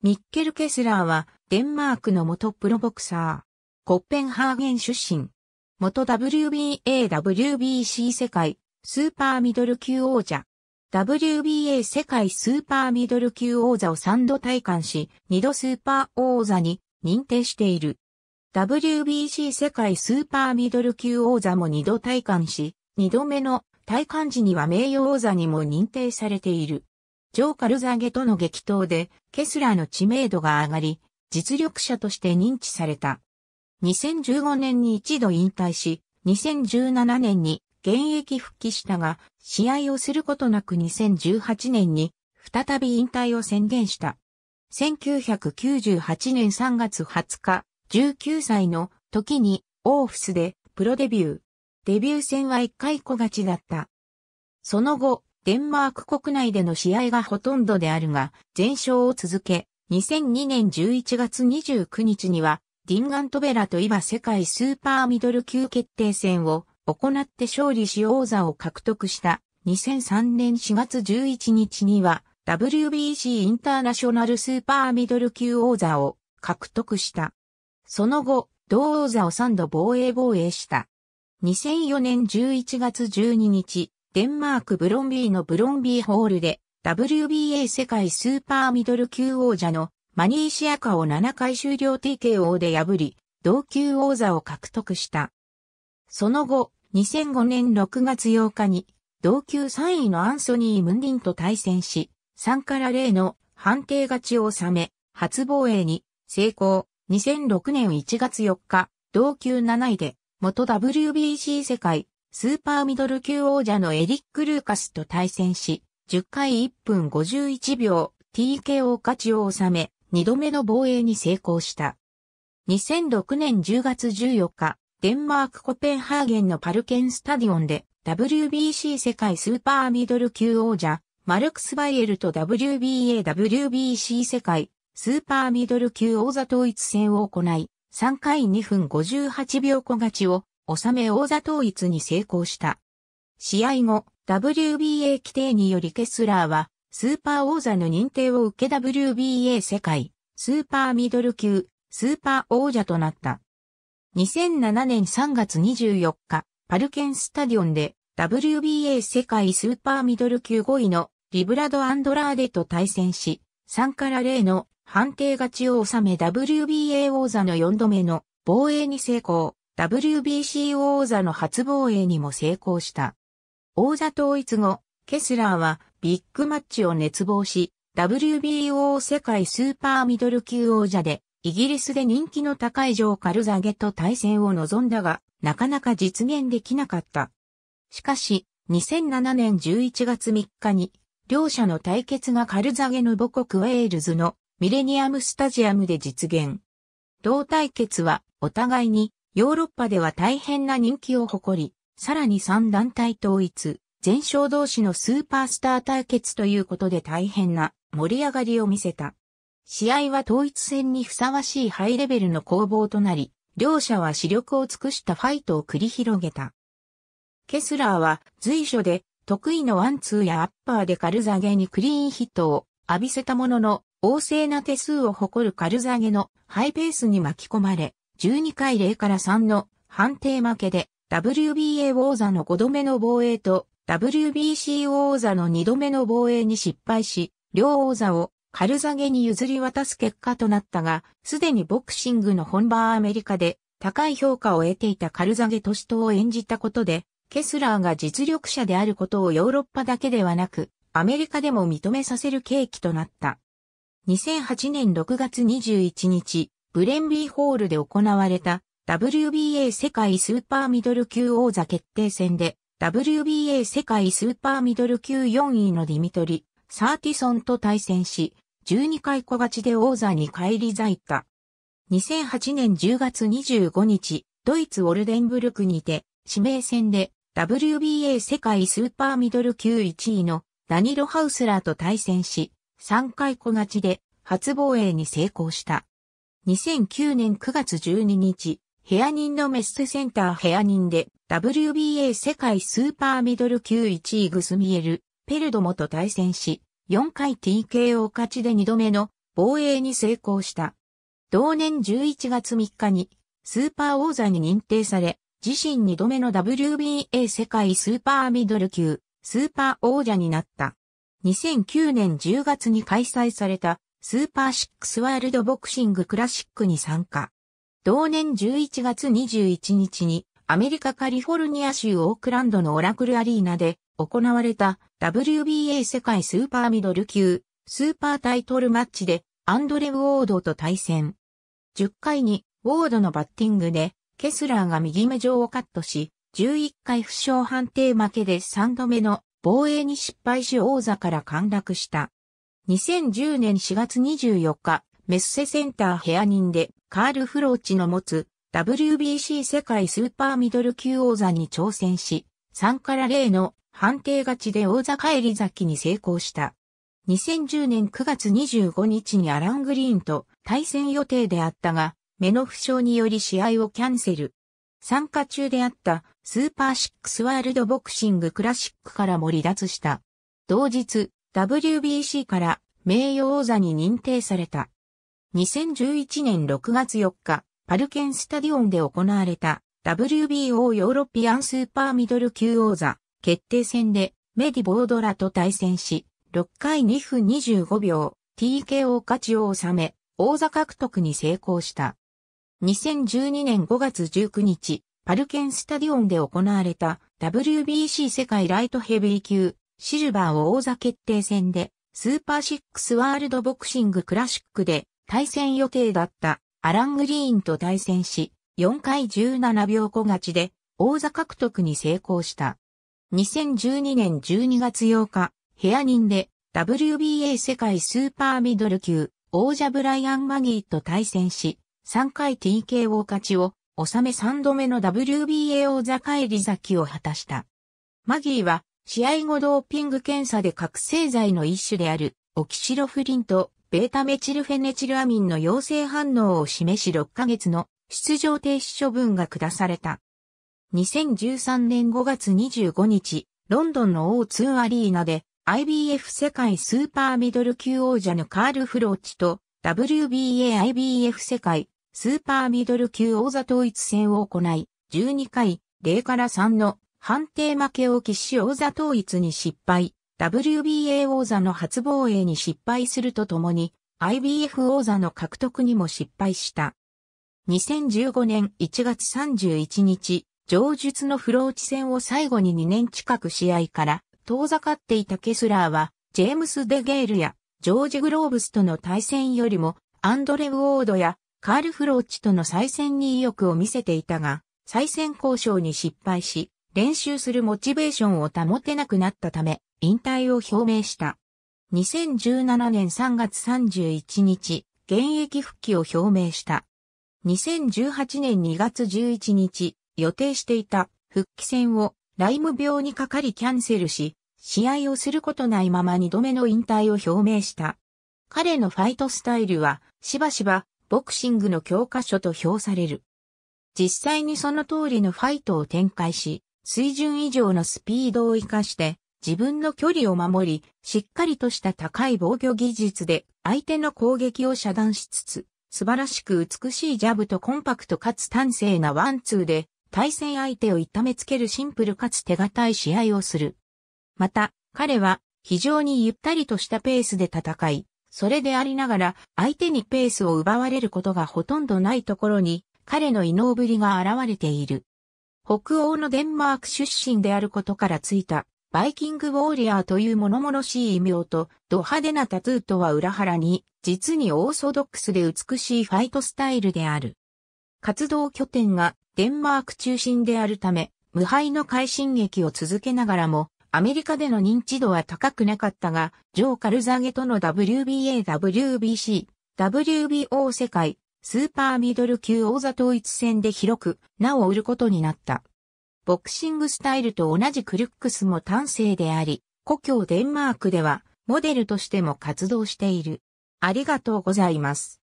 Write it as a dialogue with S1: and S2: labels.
S1: ミッケル・ケスラーは、デンマークの元プロボクサー。コッペンハーゲン出身。元 WBA、WBC 世界、スーパーミドル級王者。WBA 世界スーパーミドル級王座を3度体感し、2度スーパー王座に認定している。WBC 世界スーパーミドル級王座も2度体感し、2度目の体感時には名誉王座にも認定されている。ジョー・カルザーゲとの激闘で、ケスラーの知名度が上がり、実力者として認知された。2015年に一度引退し、2017年に現役復帰したが、試合をすることなく2018年に再び引退を宣言した。1998年3月20日、19歳の時にオーフスでプロデビュー。デビュー戦は1回小勝ちだった。その後、デンマーク国内での試合がほとんどであるが、全勝を続け、2002年11月29日には、ディンガントベラとイバ世界スーパーミドル級決定戦を行って勝利し王座を獲得した2003年4月11日には WBC インターナショナルスーパーミドル級王座を獲得した。その後、同王座を3度防衛防衛した。2004年11月12日、デンマークブロンビーのブロンビーホールで WBA 世界スーパーミドル級王者のマニーシアカを7回終了 TKO で破り、同級王座を獲得した。その後、2005年6月8日に、同級3位のアンソニー・ムンディンと対戦し、3から0の判定勝ちを収め、初防衛に成功。2006年1月4日、同級7位で、元 WBC 世界スーパーミドル級王者のエリック・ルーカスと対戦し、10回1分51秒 TKO 勝ちを収め、2度目の防衛に成功した。2006年10月14日、デンマークコペンハーゲンのパルケンスタディオンで WBC 世界スーパーミドル級王者、マルクス・バイエルと WBA、WBC 世界スーパーミドル級王座統一戦を行い、3回2分58秒小勝ちを収め王座統一に成功した。試合後、WBA 規定によりケスラーは、スーパー王座の認定を受け WBA 世界、スーパーミドル級、スーパー王者となった。2007年3月24日、パルケンスタディオンで WBA 世界スーパーミドル級5位のリブラド・アンドラーデと対戦し、3から0の判定勝ちを収め WBA 王座の4度目の防衛に成功。WBC 王座の初防衛にも成功した。王座統一後、ケスラーはビッグマッチを熱望し、WBO 世界スーパーミドル級王者で、イギリスで人気の高いジョー・カルザゲと対戦を望んだが、なかなか実現できなかった。しかし、2007年11月3日に、両者の対決がカルザゲの母国ウェールズのミレニアムスタジアムで実現。同対決はお互いにヨーロッパでは大変な人気を誇り、さらに3団体統一、全勝同士のスーパースター対決ということで大変な盛り上がりを見せた。試合は統一戦にふさわしいハイレベルの攻防となり、両者は視力を尽くしたファイトを繰り広げた。ケスラーは随所で得意のワンツーやアッパーで軽ザゲにクリーンヒットを浴びせたものの、旺盛な手数を誇る軽ザげのハイペースに巻き込まれ、12回0から3の判定負けで WBA 王座の5度目の防衛と WBC 王座の2度目の防衛に失敗し、両王座を軽ザげに譲り渡す結果となったが、すでにボクシングの本場アメリカで高い評価を得ていた軽ザげとしとを演じたことで、ケスラーが実力者であることをヨーロッパだけではなく、アメリカでも認めさせる契機となった。2008年6月21日、ブレンビーホールで行われた WBA 世界スーパーミドル級王座決定戦で WBA 世界スーパーミドル級4位のディミトリ・サーティソンと対戦し、12回小勝ちで王座に返り咲いた。2008年10月25日、ドイツオルデンブルクにて、指名戦で WBA 世界スーパーミドル級1位のダニロ・ハウスラーと対戦し、3回小勝ちで初防衛に成功した。2009年9月12日、ヘアニンのメッセセンターヘアニンで WBA 世界スーパーミドル級1位グスミエル、ペルドモと対戦し、4回 TKO 勝ちで2度目の防衛に成功した。同年11月3日にスーパー王座に認定され、自身2度目の WBA 世界スーパーミドル級、スーパー王者になった。2009年10月に開催されたスーパーシックスワールドボクシングクラシックに参加。同年11月21日にアメリカカリフォルニア州オークランドのオラクルアリーナで行われた WBA 世界スーパーミドル級スーパータイトルマッチでアンドレ・ウォードと対戦。10回にウォードのバッティングでケスラーが右目上をカットし、11回負傷判定負けで3度目の防衛に失敗し王座から陥落した。2010年4月24日、メッセセンターヘア人で、カール・フローチの持つ WBC 世界スーパーミドル級王座に挑戦し、3から0の判定勝ちで王座帰り咲きに成功した。2010年9月25日にアラン・グリーンと対戦予定であったが、目の負傷により試合をキャンセル。参加中であったスーパーシックスワールドボクシングクラシックからも離脱した。同日、WBC から名誉王座に認定された。2011年6月4日、パルケンスタディオンで行われた WBO ヨーロピアンスーパーミドル級王座決定戦でメディボードラと対戦し、6回2分25秒 TKO 勝ちを収め、王座獲得に成功した。2012年5月19日、パルケンスタディオンで行われた WBC 世界ライトヘビー級シルバーを王座決定戦で、スーパーシックスワールドボクシングクラシックで対戦予定だったアラン・グリーンと対戦し、4回17秒小勝ちで王座獲得に成功した。2012年12月8日、部屋人で WBA 世界スーパーミドル級王者ブライアン・マギーと対戦し、3回 TKO 勝ちを収め3度目の WBA 王座返り咲きを果たした。マギーは試合後ドーピング検査で覚醒剤の一種である、オキシロフリンと、ベータメチルフェネチルアミンの陽性反応を示し6ヶ月の出場停止処分が下された。2013年5月25日、ロンドンの O2 アリーナで IBF 世界スーパーミドル級王者のカール・フローチと WBAIBF 世界スーパーミドル級王座統一戦を行い、12回0から3の判定負けを喫し王座統一に失敗、WBA 王座の初防衛に失敗するとともに、IBF 王座の獲得にも失敗した。2015年1月31日、上述のフローチ戦を最後に2年近く試合から遠ざかっていたケスラーは、ジェームス・デ・ゲールやジョージ・グローブスとの対戦よりも、アンドレ・ウォードやカール・フローチとの再戦に意欲を見せていたが、再戦交渉に失敗し、練習するモチベーションを保てなくなったため、引退を表明した。2017年3月31日、現役復帰を表明した。2018年2月11日、予定していた復帰戦をライム病にかかりキャンセルし、試合をすることないまま二度目の引退を表明した。彼のファイトスタイルは、しばしばボクシングの教科書と評される。実際にその通りのファイトを展開し、水準以上のスピードを活かして自分の距離を守り、しっかりとした高い防御技術で相手の攻撃を遮断しつつ、素晴らしく美しいジャブとコンパクトかつ端正なワンツーで対戦相手を痛めつけるシンプルかつ手堅い試合をする。また、彼は非常にゆったりとしたペースで戦い、それでありながら相手にペースを奪われることがほとんどないところに彼の異能ぶりが現れている。北欧のデンマーク出身であることからついた、バイキングウォーリアーという物々しい異名と、ド派手なタトゥーとは裏腹に、実にオーソドックスで美しいファイトスタイルである。活動拠点がデンマーク中心であるため、無敗の快進撃を続けながらも、アメリカでの認知度は高くなかったが、ジョー・カルザゲとの WBA、WBC、WBO 世界スーパーミドル級王座統一戦で広く、名を売ることになった。ボクシングスタイルと同じクルックスも端正であり、故郷デンマークでは、モデルとしても活動している。ありがとうございます。